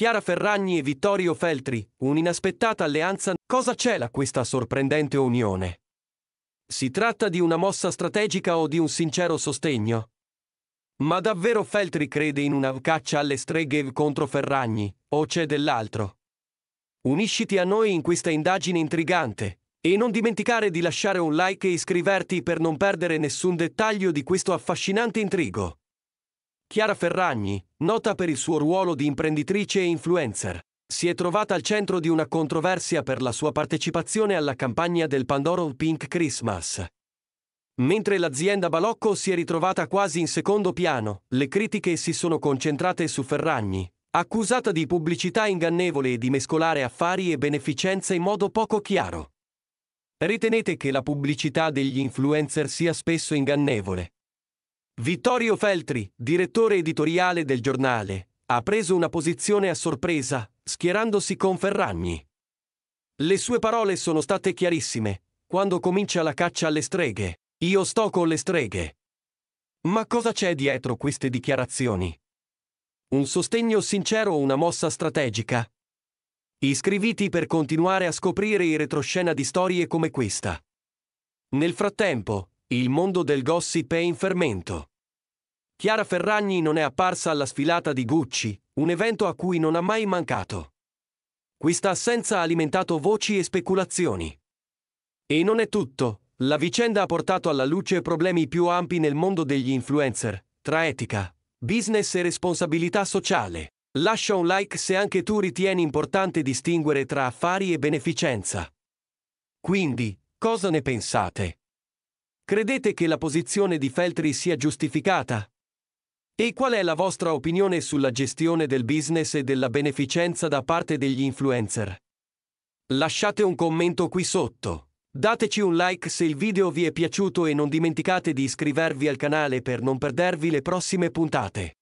Chiara Ferragni e Vittorio Feltri, un'inaspettata alleanza, cosa c'è cela questa sorprendente unione? Si tratta di una mossa strategica o di un sincero sostegno? Ma davvero Feltri crede in una caccia alle streghe contro Ferragni, o c'è dell'altro? Unisciti a noi in questa indagine intrigante, e non dimenticare di lasciare un like e iscriverti per non perdere nessun dettaglio di questo affascinante intrigo. Chiara Ferragni, Nota per il suo ruolo di imprenditrice e influencer, si è trovata al centro di una controversia per la sua partecipazione alla campagna del Pandoro Pink Christmas. Mentre l'azienda Balocco si è ritrovata quasi in secondo piano, le critiche si sono concentrate su Ferragni, accusata di pubblicità ingannevole e di mescolare affari e beneficenza in modo poco chiaro. Ritenete che la pubblicità degli influencer sia spesso ingannevole? Vittorio Feltri, direttore editoriale del giornale, ha preso una posizione a sorpresa, schierandosi con Ferragni. Le sue parole sono state chiarissime. Quando comincia la caccia alle streghe, io sto con le streghe. Ma cosa c'è dietro queste dichiarazioni? Un sostegno sincero o una mossa strategica? Iscriviti per continuare a scoprire i retroscena di storie come questa. Nel frattempo, il mondo del gossip è in fermento. Chiara Ferragni non è apparsa alla sfilata di Gucci, un evento a cui non ha mai mancato. Questa assenza ha alimentato voci e speculazioni. E non è tutto, la vicenda ha portato alla luce problemi più ampi nel mondo degli influencer, tra etica, business e responsabilità sociale. Lascia un like se anche tu ritieni importante distinguere tra affari e beneficenza. Quindi, cosa ne pensate? Credete che la posizione di Feltri sia giustificata? E qual è la vostra opinione sulla gestione del business e della beneficenza da parte degli influencer? Lasciate un commento qui sotto. Dateci un like se il video vi è piaciuto e non dimenticate di iscrivervi al canale per non perdervi le prossime puntate.